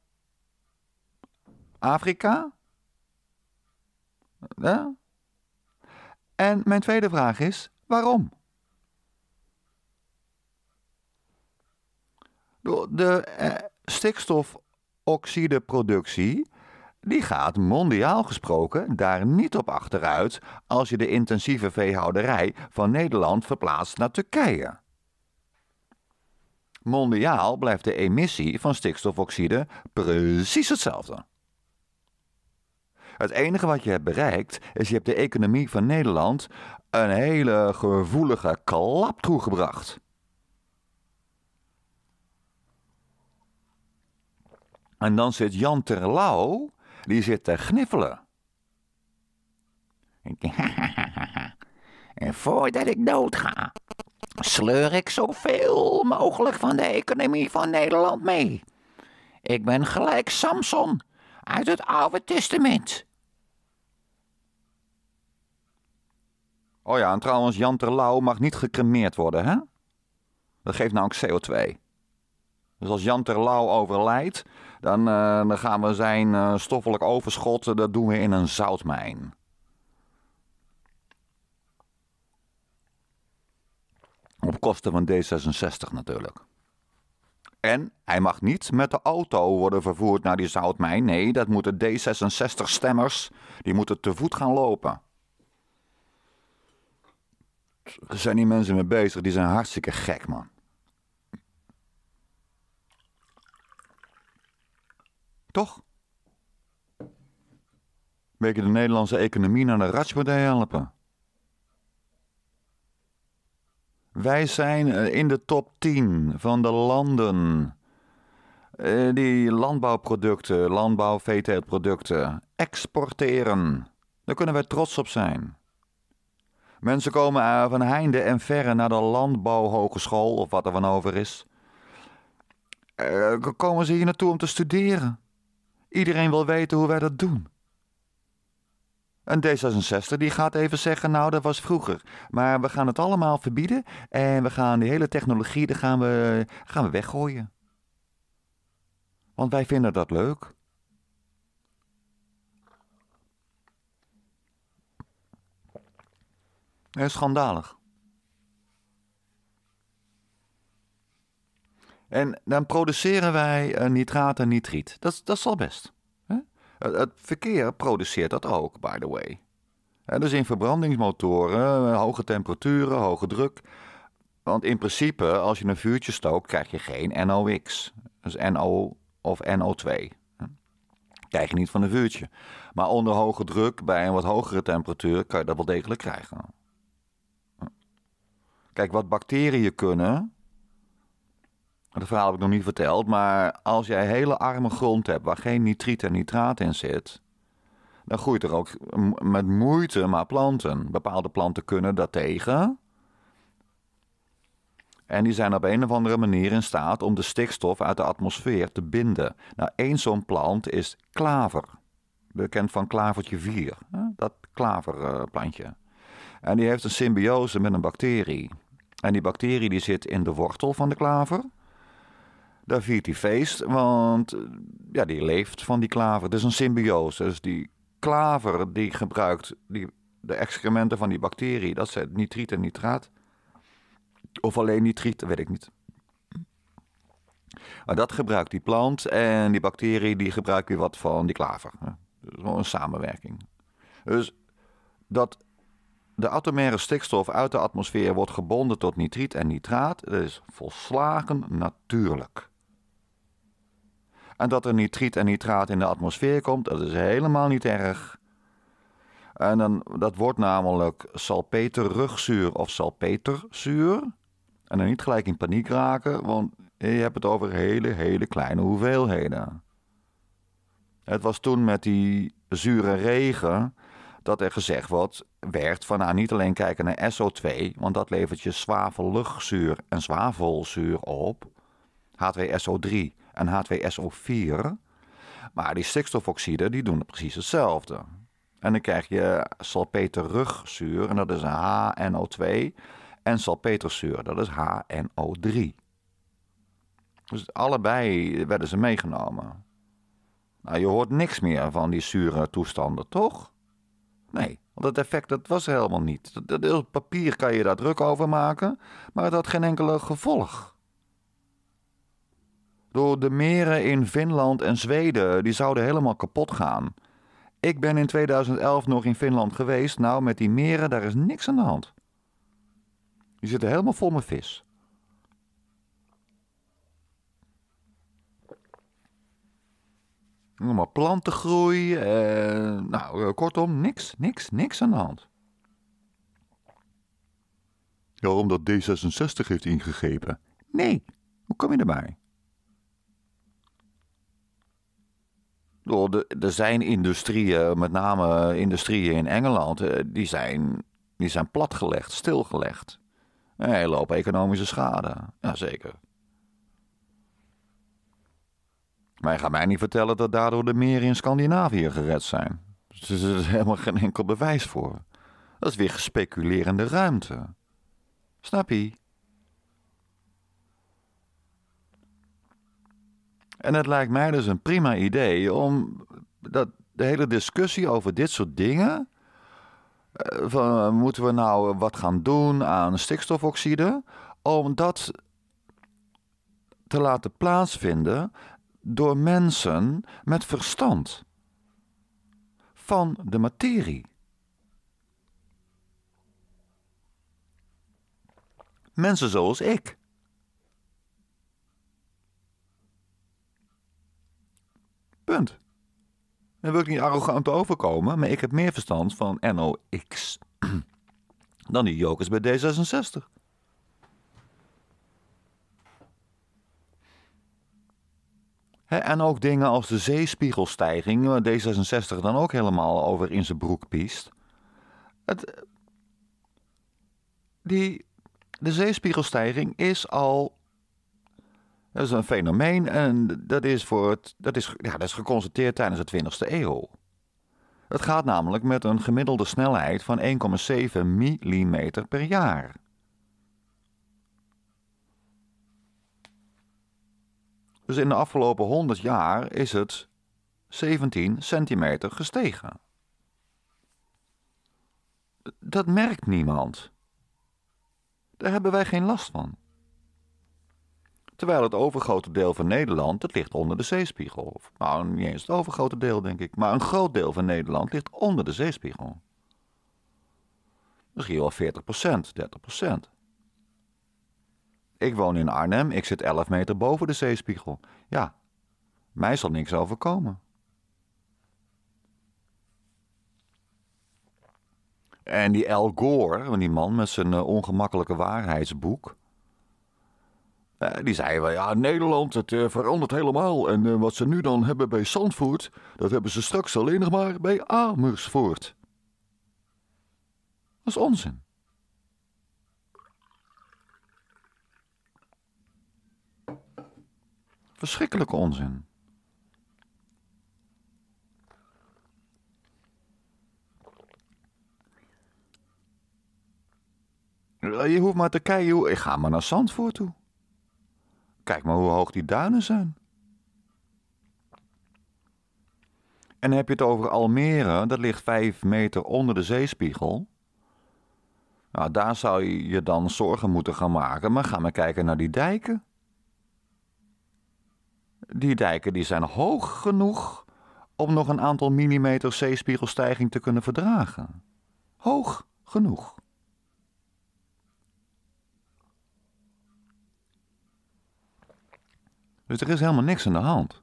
Afrika? Ja. En mijn tweede vraag is: waarom? De eh, stikstofoxideproductie die gaat mondiaal gesproken daar niet op achteruit als je de intensieve veehouderij van Nederland verplaatst naar Turkije. Mondiaal blijft de emissie van stikstofoxide precies hetzelfde. Het enige wat je hebt bereikt is je hebt de economie van Nederland een hele gevoelige klap toegebracht. En dan zit Jan Terlouw die zit te gniffelen. En voordat ik doodga, sleur ik zoveel mogelijk van de economie van Nederland mee. Ik ben gelijk Samson uit het Oude Testament. Oh ja, en trouwens, Jan Terlouw mag niet gecremeerd worden, hè? Dat geeft namelijk CO2. Dus als Jan Terlouw overlijdt, dan, eh, dan gaan we zijn eh, stoffelijk overschot, eh, dat doen we in een zoutmijn. Op kosten van D66 natuurlijk. En hij mag niet met de auto worden vervoerd naar die zoutmijn. Nee, dat moeten D66-stemmers, die moeten te voet gaan lopen. Er zijn die mensen mee bezig, die zijn hartstikke gek, man. Toch? Beetje de Nederlandse economie naar de ratspartij helpen. Wij zijn eh, in de top 10 van de landen eh, die landbouwproducten, landbouwveeteeltproducten exporteren. Daar kunnen wij trots op zijn. Mensen komen eh, van heinde en verre naar de landbouwhogeschool, of wat er van over is. Komen ze hier naartoe om te studeren? Iedereen wil weten hoe wij dat doen. En D66 die gaat even zeggen, nou dat was vroeger. Maar we gaan het allemaal verbieden en we gaan die hele technologie die gaan we, gaan we weggooien. Want wij vinden dat leuk. schandalig. En dan produceren wij eh, nitraat en nitriet. Dat, dat is al best. Het verkeer produceert dat ook, by the way. Dus in verbrandingsmotoren, eh, hoge temperaturen, hoge druk. Want in principe, als je een vuurtje stookt, krijg je geen NOx. Dus NO of NO2. Krijg je niet van een vuurtje. Maar onder hoge druk, bij een wat hogere temperatuur, kan je dat wel degelijk krijgen. Kijk, wat bacteriën kunnen, dat verhaal heb ik nog niet verteld, maar als jij hele arme grond hebt waar geen nitriet en nitraat in zit, dan groeit er ook met moeite maar planten. Bepaalde planten kunnen daartegen. En die zijn op een of andere manier in staat om de stikstof uit de atmosfeer te binden. Nou, één zo'n plant is klaver. Bekend van klavertje 4, dat klaverplantje. En die heeft een symbiose met een bacterie. En die bacterie die zit in de wortel van de klaver. Daar viert hij feest, want eh, ja, die leeft van die klaver. Het is een symbiose. Dus die klaver die gebruikt die, de excrementen van die bacterie, dat zijn nitriet en nitraat. Of alleen nitriet, weet ik niet. Maar dat gebruikt die plant en die bacterie die gebruikt weer wat van die klaver. Gewoon dus een samenwerking. Dus dat de atomaire stikstof uit de atmosfeer wordt gebonden tot nitriet en nitraat, dat is volslagen natuurlijk. En dat er nitriet en nitraat in de atmosfeer komt, dat is helemaal niet erg. En dan, dat wordt namelijk salpeterrugzuur of salpeterzuur. En dan niet gelijk in paniek raken, want je hebt het over hele, hele kleine hoeveelheden. Het was toen met die zure regen dat er gezegd wordt, werd van nou, niet alleen kijken naar SO2, want dat levert je zwavelluchtzuur en zwavelzuur op, H2SO3 en H2SO4. Maar die stikstofoxide die doen precies hetzelfde. En dan krijg je salpeterrugzuur en dat is HNO2. En salpeterzuur, dat is HNO3. Dus allebei werden ze meegenomen. Nou, je hoort niks meer van die zure toestanden, toch? Nee, want het effect dat was helemaal niet. Dat, dat, papier kan je daar druk over maken, maar het had geen enkele gevolg. Door de meren in Finland en Zweden, die zouden helemaal kapot gaan. Ik ben in 2011 nog in Finland geweest. Nou, met die meren, daar is niks aan de hand. Die zitten helemaal vol met vis. Allemaal plantengroei. Eh, nou, eh, kortom, niks, niks, niks aan de hand. Ja, omdat D66 heeft ingegrepen. Nee, hoe kom je erbij? Er zijn industrieën, met name eh, industrieën in Engeland, eh, die zijn, die zijn platgelegd, stilgelegd. Een hele hoop economische schade. Jazeker. Maar je gaat mij niet vertellen dat daardoor de meren in Scandinavië gered zijn. Dus er is dus helemaal geen enkel bewijs voor. Dat is weer gespeculerende ruimte. Snap je? En het lijkt mij dus een prima idee om dat, de hele discussie over dit soort dingen. Eh, van, eh, moeten we nou wat gaan doen aan stikstofoxide? Om dat te laten plaatsvinden door mensen met verstand van de materie. Mensen zoals ik. Punt. Dan wil ik niet arrogant overkomen, maar ik heb meer verstand van NOx dan die jokers bij D66. en ook dingen als de zeespiegelstijging, waar D66 dan ook helemaal over in zijn broek piest. Het, die, de zeespiegelstijging is al dat is een fenomeen en dat is, voor het, dat is, ja, dat is geconstateerd tijdens de 20e eeuw. Het gaat namelijk met een gemiddelde snelheid van 1,7 mm per jaar. Dus in de afgelopen 100 jaar is het 17 centimeter gestegen. Dat merkt niemand. Daar hebben wij geen last van. Terwijl het overgrote deel van Nederland, dat ligt onder de zeespiegel. Nou, niet eens het overgrote deel, denk ik. Maar een groot deel van Nederland ligt onder de zeespiegel. Misschien wel 40 30 Ik woon in Arnhem, ik zit 11 meter boven de zeespiegel. Ja, mij zal niks overkomen. En die Al Gore, die man met zijn eh, ongemakkelijke waarheidsboek eh, die zeiden ja, Nederland, het eh, verandert helemaal. En eh, wat ze nu dan hebben bij Zandvoort, dat hebben ze straks alleen nog maar bij Amersfoort. Dat is onzin. Verschrikkelijke onzin. Je hoeft maar te kijken, ik ga maar naar Zandvoort toe. Kijk maar hoe hoog die duinen zijn. En heb je het over Almere, dat ligt 5 meter onder de zeespiegel. Nou, daar zou je je dan zorgen moeten gaan maken, maar ga maar kijken naar die dijken. Die dijken die zijn hoog genoeg om nog een aantal millimeter zeespiegelstijging te kunnen verdragen. Hoog genoeg. Dus er is helemaal niks aan de hand.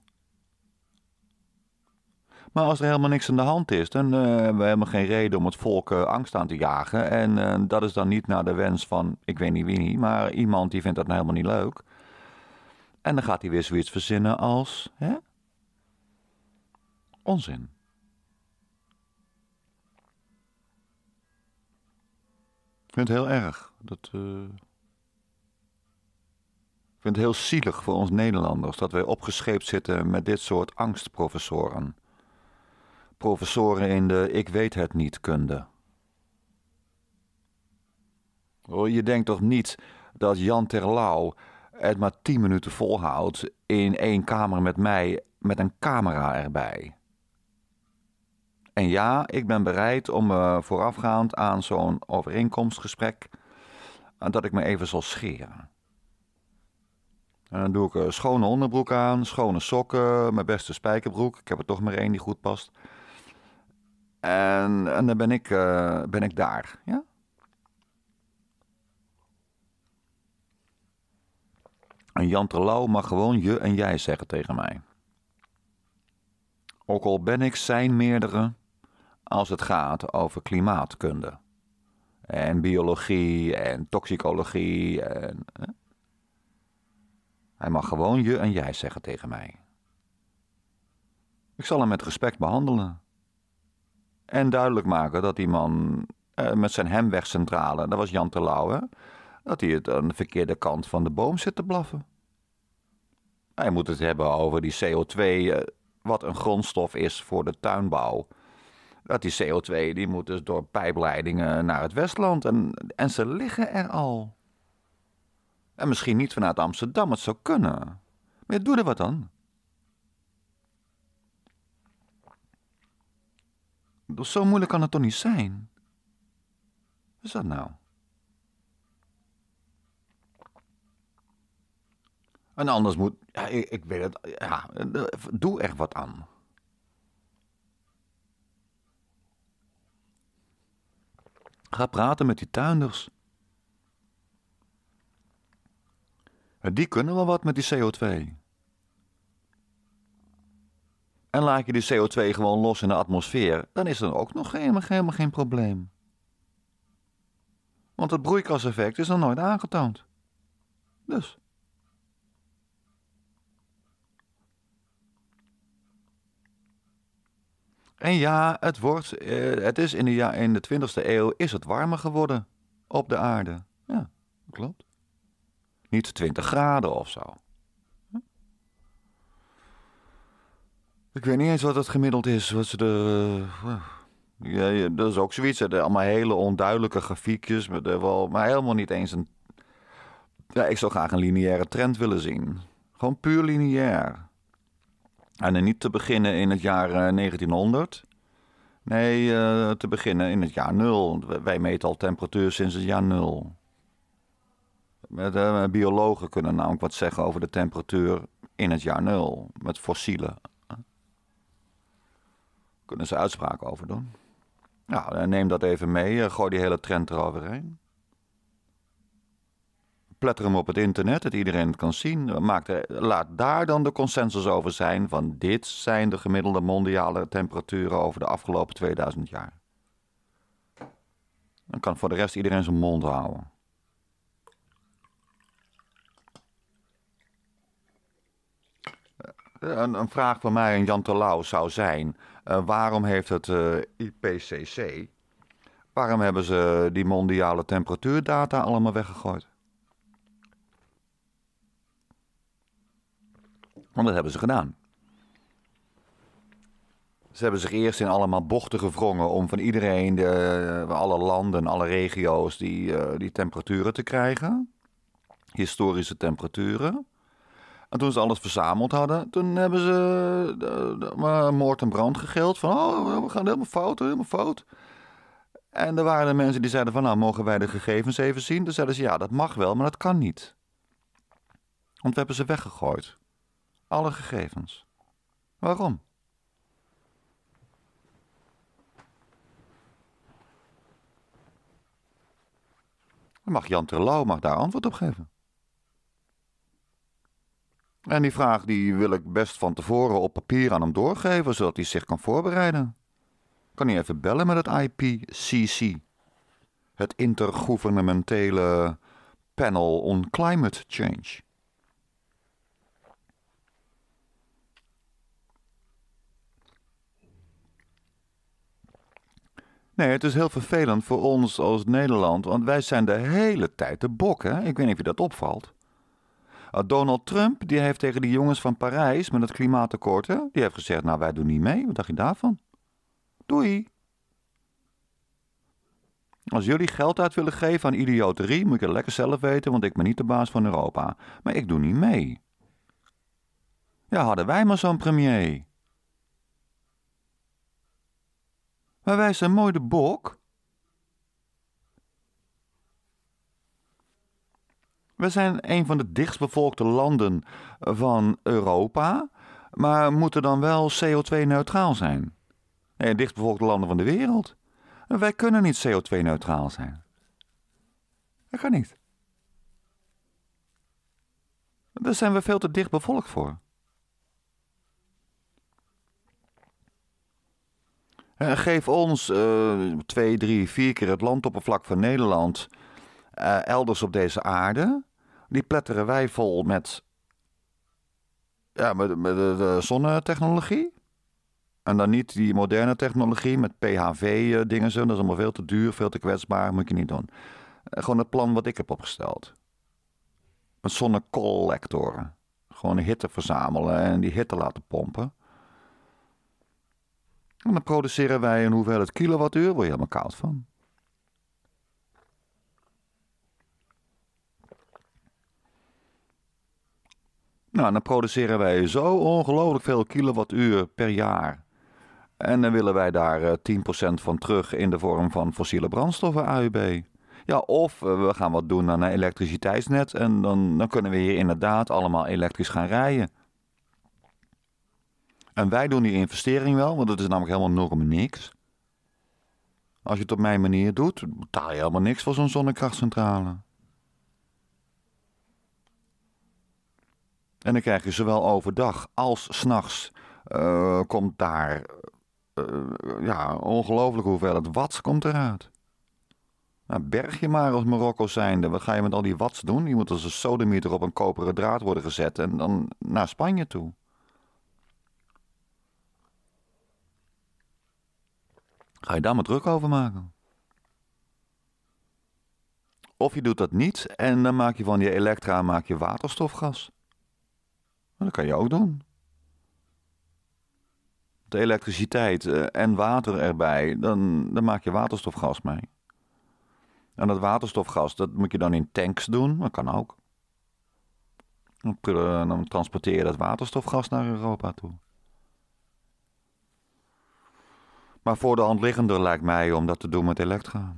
Maar als er helemaal niks aan de hand is, dan eh, hebben we helemaal geen reden om het volk eh, angst aan te jagen. En eh, dat is dan niet naar de wens van, ik weet niet wie niet, maar iemand die vindt dat nou helemaal niet leuk. En dan gaat hij weer zoiets verzinnen als, hè? Onzin. Ik vind het heel erg. Dat vind het heel zielig voor ons Nederlanders dat wij opgescheept zitten met dit soort angstprofessoren. Professoren in de ik weet het niet kunde. Je denkt toch niet dat Jan Terlouw het maar tien minuten volhoudt in één kamer met mij met een camera erbij? En ja, ik ben bereid om me eh, voorafgaand aan zo'n overeenkomstgesprek eh, dat ik me even zal scheren. En dan doe ik een eh, schone onderbroek aan, schone sokken, mijn beste spijkerbroek. Ik heb er toch maar één die goed past. En, en dan ben ik, eh, ben ik daar. Ja? En Jan Terlouw mag gewoon je en jij zeggen tegen mij. Ook al ben ik zijn meerdere als het gaat over klimaatkunde. En biologie en toxicologie en... Hij mag gewoon je en jij zeggen tegen mij. Ik zal hem met respect behandelen. En duidelijk maken dat die man eh, met zijn hemwegcentrale, dat was Jan te Lauwe, dat hij het aan de verkeerde kant van de boom zit te blaffen. Hij moet het hebben over die CO2, eh, wat een grondstof is voor de tuinbouw. Dat die CO2 die moet dus door pijpleidingen naar het Westland en, en ze liggen er al. En misschien niet vanuit Amsterdam, het zou kunnen. Maar doe er wat aan. Dus zo moeilijk kan het toch niet zijn? Wat is dat nou? En anders moet. Ja, ik, ik, weet het. Ja, doe er wat aan. Ga praten met die tuinders. Die kunnen wel wat met die CO2. En laat je die CO2 gewoon los in de atmosfeer, dan is er ook nog helemaal, geen probleem. Want het broeikaseffect is nog nooit aangetoond. Dus. En ja, het, wordt, eh, het is in de, in de 20e eeuw is het warmer geworden op de aarde. Ja, klopt. Niet 20 graden of zo. Ik weet niet eens wat het gemiddeld is. Wat ze de, dat is ook zoiets. Allemaal hele onduidelijke grafiekjes. Maar, wel, maar helemaal niet eens een. Ja, ik zou graag een lineaire trend willen zien. Gewoon puur lineair. En niet te beginnen in het jaar 1900. Eh, nee, eh, te beginnen in het jaar nul. Wij meten al temperatuur sinds het jaar nul. Eh, biologen kunnen namelijk wat zeggen over de temperatuur in het jaar nul met fossielen. Kunnen ze uitspraken over doen? Nou, neem dat even mee. Eh, gooi die hele trend eroverheen. Pletter hem op het internet, dat iedereen het kan zien. Maak laat daar dan de consensus over zijn van dit zijn de gemiddelde mondiale temperaturen over de afgelopen 2000 jaar. Dan kan voor de rest iedereen zijn mond houden. Eh, een, een, vraag van mij aan Jan Terlouw zou zijn: eh, waarom heeft het eh, IPCC, waarom hebben ze die mondiale temperatuurdata allemaal weggegooid? Want dat hebben ze gedaan. Ze hebben zich eerst in allemaal bochten gevrongen om van iedereen, de, alle landen, alle regio's, die, die temperaturen te krijgen. Historische temperaturen. En toen ze alles verzameld hadden, toen hebben ze eh, eh, eh, maar moord en brand gegild. Van, oh, we gaan helemaal fout, helemaal fout. En er waren de mensen die zeiden van, nou, mogen wij de gegevens even zien? Toen zeiden ze, ja, dat mag wel, maar dat kan niet. Want we hebben ze weggegooid. Alle gegevens. Waarom? Dan mag Jan Terlouw mag daar antwoord op geven. En die vraag die wil ik best van tevoren op papier aan hem doorgeven, zodat hij zich kan voorbereiden. Kan hij even bellen met het IPCC, het Intergouvernementele Panel on Climate Change? Nee, het is heel vervelend voor ons als Nederland, want wij zijn de hele tijd de bok. Hè? Ik weet niet of je dat opvalt. Eh, Donald Trump die heeft tegen die jongens van Parijs met het klimaatakkoord, hè, die heeft gezegd: Nou, wij doen niet mee. Wat dacht je daarvan? Doei. Als jullie geld uit willen geven aan idioterie, moet je het lekker zelf weten, want ik ben niet de baas van Europa. Maar ik doe niet mee. Ja, hadden wij maar zo'n premier. Maar wij zijn mooi de bok. We zijn een van de dichtstbevolkte landen van Europa, maar moeten dan wel CO2-neutraal zijn. Nee, dichtstbevolkte landen van de wereld. Wij kunnen niet CO2-neutraal zijn. Dat kan niet. Daar zijn we veel te dicht bevolkt voor. Geef ons eh, twee, drie, vier keer het landoppervlak van Nederland eh, elders op deze aarde. Die pletteren wij vol met, ja, met, met, de zonnetechnologie. En dan niet die moderne technologie met PHV-dingen. Eh, zo. Dat is allemaal veel te duur, veel te kwetsbaar. Moet je niet doen. Eh, gewoon het plan wat ik heb opgesteld. Met zonnecollectoren. Gewoon hitte verzamelen en die hitte laten pompen. En dan produceren wij een hoeveelheid kilowattuur. Word je helemaal koud van. Nou, dan produceren wij zo ongelooflijk veel kilowattuur per jaar. En dan willen wij daar 10% eh, van terug in de vorm van fossiele brandstoffen AUB. Ja, of eh, we gaan wat doen aan een elektriciteitsnet en dan, dan kunnen we hier inderdaad allemaal elektrisch gaan rijden. En wij doen die investering wel, want het is namelijk helemaal norm niks. Als je het op mijn manier doet, betaal je helemaal niks voor zo'n zonnekrachtcentrale. En dan krijg je zowel overdag als s'nachts uh, eh, komt daar eh, ja, ongelooflijk het wat komt eruit. Nou, berg je maar als Marokko zijnde. Wat ga je met al die watts doen? Die moet als een sodemieter op een koperen draad worden gezet en dan naar Spanje toe. Ga je daar maar druk over maken? Of je doet dat niet en dan maak je van je elektra maak je waterstofgas dat kan je ook doen. De elektriciteit eh, en water erbij, dan, dan maak je waterstofgas mee. En dat waterstofgas, dat moet je dan in tanks doen, dat kan ook. Dan eh, transporteer je dat waterstofgas naar Europa toe. Maar voor de hand liggender lijkt mij om dat te doen met elektra.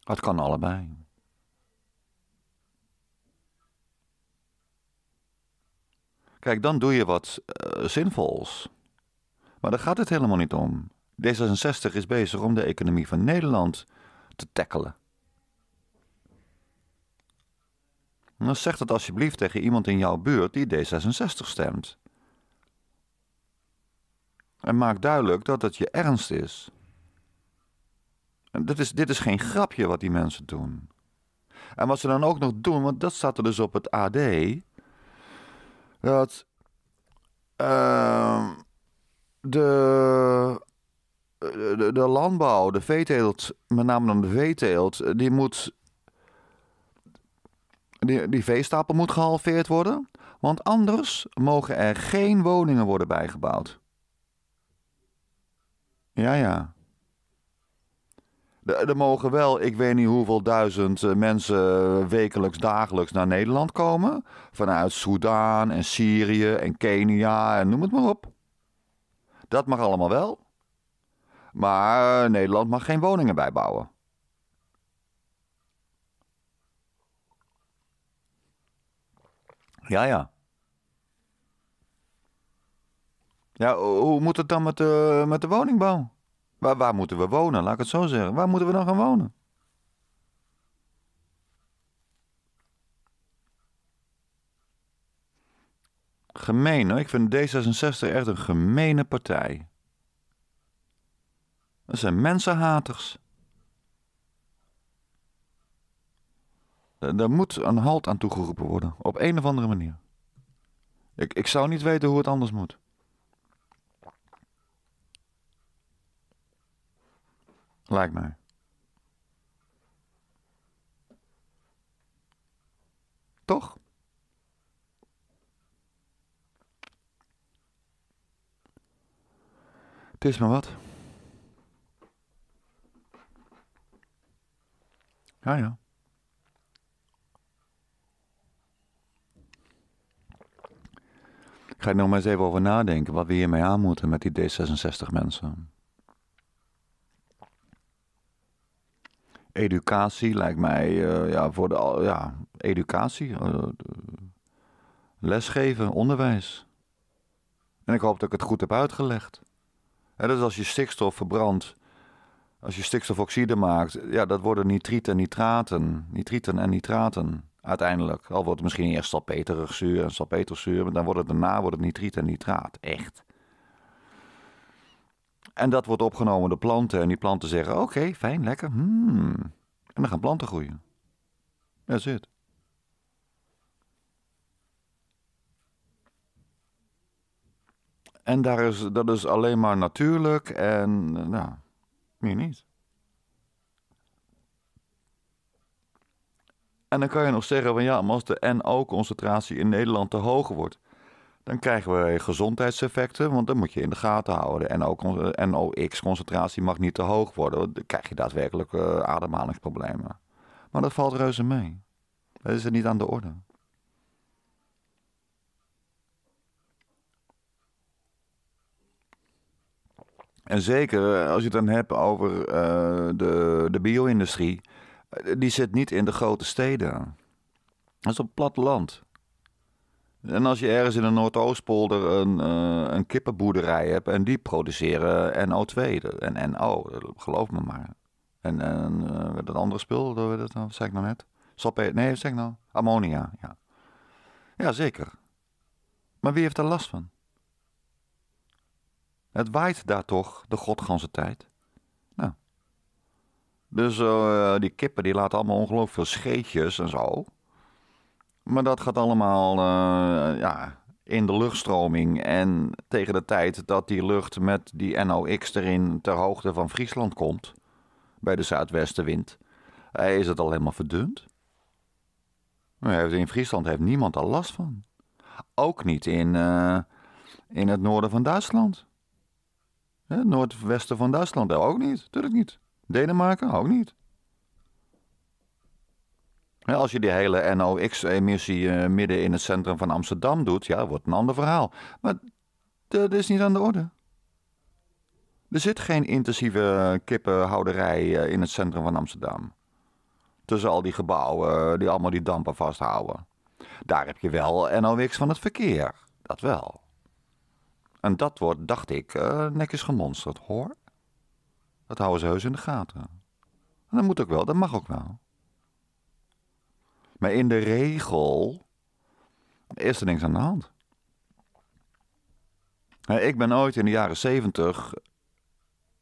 Het kan allebei. Kijk, dan doe je wat eh, zinvols. Maar daar gaat het helemaal niet om. D66 is bezig om de economie van Nederland te tackelen. Dan nou, zeg dat alsjeblieft tegen iemand in jouw buurt die D66 stemt. En maak duidelijk dat het je ernst is. En dit is. Dit is geen grapje wat die mensen doen. En wat ze dan ook nog doen, want dat staat er dus op het AD dat ehm, de, de, landbouw, de veeteelt, met name dan de veeteelt, eh, die moet. Die, die veestapel moet gehalveerd worden. Want anders mogen er geen woningen worden bijgebouwd. Ja, ja. Er mogen wel, ik weet niet hoeveel duizend eh, mensen wekelijks, dagelijks naar Nederland komen. Vanuit Soedan en Syrië en Kenia en noem het maar op. Dat mag allemaal wel. Maar eh, Nederland mag geen woningen bijbouwen. Ja, ja. Ja, hoe moet het dan met de, met de woningbouw? Waar, waar moeten we wonen? Laat ik het zo zeggen. Waar moeten we dan gaan wonen? Gemeen hoor. Ik vind D66 echt een gemene partij. Dat zijn mensenhaters. Daar eh, moet een halt aan toegeroepen worden. Op een of andere manier. Ik, ik zou niet weten hoe het anders moet. Lijkt mij. Toch? Het is maar wat. Ja, ja. Ik ga er nog maar eens even over nadenken wat we hiermee aan moeten met die D66 mensen. educatie lijkt mij eh, ja, voor de ja, educatie, eh, lesgeven, onderwijs. En ik hoop dat ik het goed heb uitgelegd. Dus dat is als je stikstof verbrandt, als je stikstofoxide maakt, ja, dat worden nitrieten en nitraten. Nitrieten en nitraten uiteindelijk. Al wordt het misschien eerst zuur en salpeterzuur, maar dan wordt het daarna wordt het nitriet en nitraat. Echt. En dat wordt opgenomen door planten. En die planten zeggen: Oké, fijn, lekker. Hmm. En dan gaan planten groeien. That's it. En daar is, dat is alleen maar natuurlijk en eh, nou, meer niet. En dan kan je nog zeggen van ja, als de NO-concentratie in Nederland te hoog wordt, dan krijgen we gezondheidseffecten, want dan moet je in de gaten houden. En ook NOx-concentratie mag niet te hoog worden. Dan krijg je daadwerkelijk eh, ademhalingsproblemen. Maar dat valt reuze mee. Dat is er niet aan de orde. En zeker eh, als je het dan hebt over eh, de, de bio-industrie. Die zit niet in de grote steden. Dat is op platteland. En als je ergens in de Noordoostpolder een, eh, een kippenboerderij hebt en die produceren NO2 en NO, geloof me maar. En, en uh, dat andere spul, dat, dat, zeg ik nou net. Salpe nee, zeg ik nou. Ammonia, ja. Ja, zeker. Maar wie heeft er last van? Het waait daar toch de godganse tijd. Nou. Dus eh, die kippen die laten allemaal ongelooflijk veel scheetjes en zo. Maar dat gaat allemaal eh, ja, in de luchtstroming. En tegen de tijd dat die lucht met die NOx erin ter hoogte van Friesland komt, bij de zuidwestenwind, eh, is het al helemaal verdund. In Friesland heeft niemand al last van. Ook niet in, eh, in het noorden van Duitsland. Het noordwesten van Duitsland ook niet, natuurlijk niet. Denemarken ook niet. Als je die hele NOx-emissie eh, midden in het centrum van Amsterdam doet, ja, wordt een ander verhaal. Maar dat is niet aan de orde. Er zit geen intensieve kippenhouderij eh, in het centrum van Amsterdam. Tussen al die gebouwen eh, die allemaal die dampen vasthouden. Daar heb je wel NOx van het verkeer. Dat wel. En dat wordt, dacht ik, netjes gemonsterd, hoor. Dat houden ze heus in de gaten. En dat moet ook wel, dat mag ook wel. Maar in de regel is er niks aan de hand. Ik ben ooit in de jaren zeventig.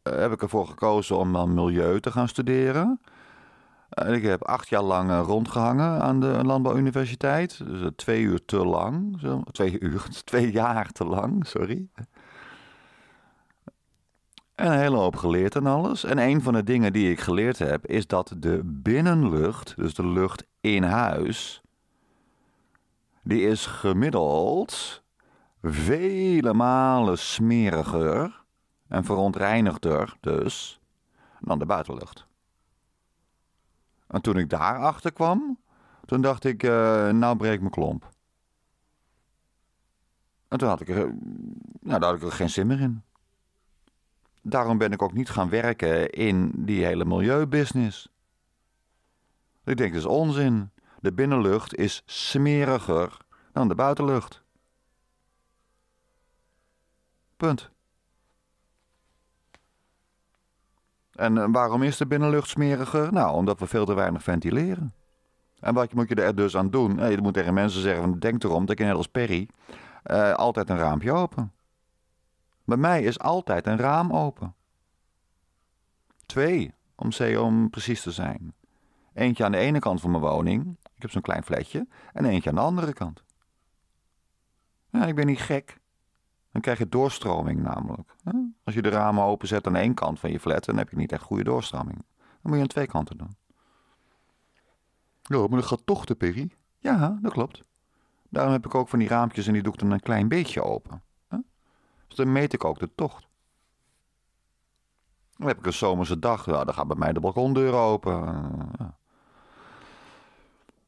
Eh, heb ik ervoor gekozen om dan milieu te gaan studeren. En ik heb acht jaar lang eh, rondgehangen aan de landbouwuniversiteit. Dus eh, twee uur te lang. Twee uur, twee jaar te lang, sorry een hele hoop geleerd en alles. En een van de dingen die ik geleerd heb, is dat de binnenlucht, dus de lucht in huis, die is gemiddeld vele malen smeriger en verontreinigder dus dan de buitenlucht. En toen ik daarachter kwam, toen dacht ik, uh, nou breek mijn klomp. En toen had ik er, eh, nou, daar had ik er geen zin meer in daarom ben ik ook niet gaan werken in die hele milieubusiness. Ik denk, dat is onzin. De binnenlucht is smeriger dan de buitenlucht. Punt. En eh, waarom is de binnenlucht smeriger? Nou, omdat we veel te weinig ventileren. En wat moet je er dus aan doen? Nou, je moet tegen mensen zeggen: denk erom dat je net als Perry eh, altijd een raampje open. Bij mij is altijd een raam open. Twee, om, ze, om precies te zijn. Eentje aan de ene kant van mijn woning, ik heb zo'n klein flatje, en eentje aan de andere kant. Ja, ik ben niet gek. Dan krijg je doorstroming namelijk. Als je de ramen openzet aan één kant van je flat, dan heb je niet echt goede doorstroming. Dan moet je aan twee kanten doen. Ja, maar dat gaat toch te Perry? Ja, dat klopt. Daarom heb ik ook van die raampjes en die doe ik dan een klein beetje open. Dus dan meet ik ook de tocht. Dan heb ik een zomerse dag. Nou, dan gaat bij mij de balkondeuren open. En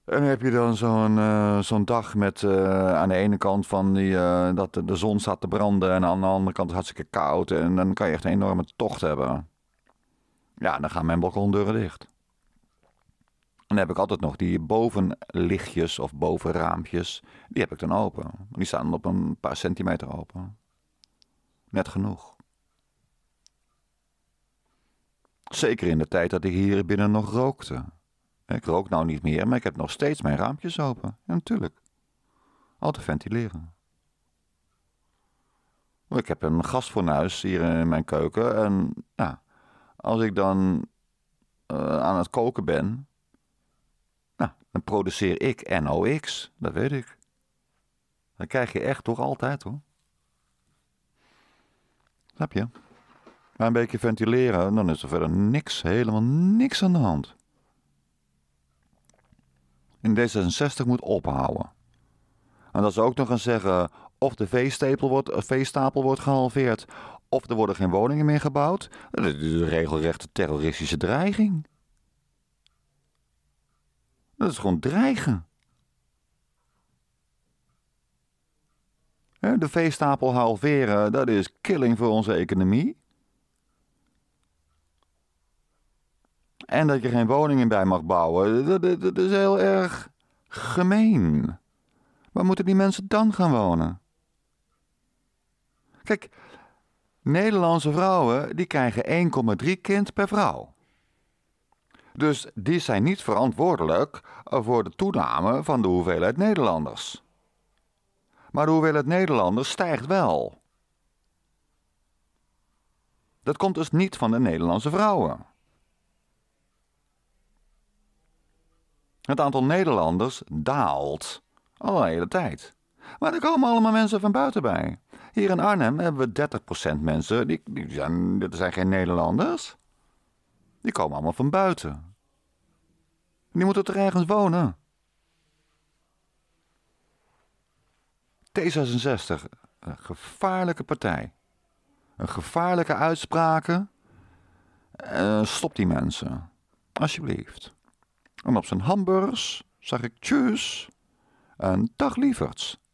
En heb je dan zo'n eh, zo'n dag met eh, aan de ene kant van die, eh, dat de, zon staat te branden en aan de andere kant hartstikke koud. En dan kan je echt een enorme tocht hebben. Ja, dan gaan mijn balkondeuren dicht. En dan heb ik altijd nog die bovenlichtjes of bovenraampjes. Die heb ik dan open. Die staan op een paar centimeter open net genoeg. Zeker in de tijd dat ik hier binnen nog rookte. Ik rook nou niet meer, maar ik heb nog steeds mijn raampjes open. natuurlijk. Al te ventileren. Ik heb een gasfornuis hier in mijn keuken. En nou, als ik dan eh, aan het koken ben, nou, dan produceer ik NOx. Dat weet ik. Dan krijg je echt toch altijd hoor. Snap je? Maar een beetje ventileren, dan is er verder niks, helemaal niks aan de hand. In D66 moet ophouden. En dat ze ook nog gaan zeggen, of de veestapel wordt, eh, veestapel wordt gehalveerd, of er worden geen woningen meer gebouwd. Dat is dus een regelrechte terroristische dreiging. Dat is gewoon dreigen. De veestapel halveren, dat is killing voor onze economie. En dat je geen woningen bij mag bouwen, dat, dat is heel erg gemeen. Waar moeten die mensen dan gaan wonen? Kijk, Nederlandse vrouwen die krijgen 1,3 kind per vrouw. Dus die zijn niet verantwoordelijk voor de toename van de hoeveelheid Nederlanders maar de hoeveelheid Nederlanders stijgt wel. Dat komt dus niet van de Nederlandse vrouwen. Het aantal Nederlanders daalt al hele tijd. Maar er komen allemaal mensen van buiten bij. Hier in Arnhem hebben we 30% mensen, die, die zijn, dat zijn geen Nederlanders. Die komen allemaal van buiten. Die moeten toch ergens wonen? T66, een gevaarlijke partij. Een gevaarlijke uitspraken. Eh, stop die mensen. Alsjeblieft. En op zijn hamburgers zag ik tjus en dag lieverds.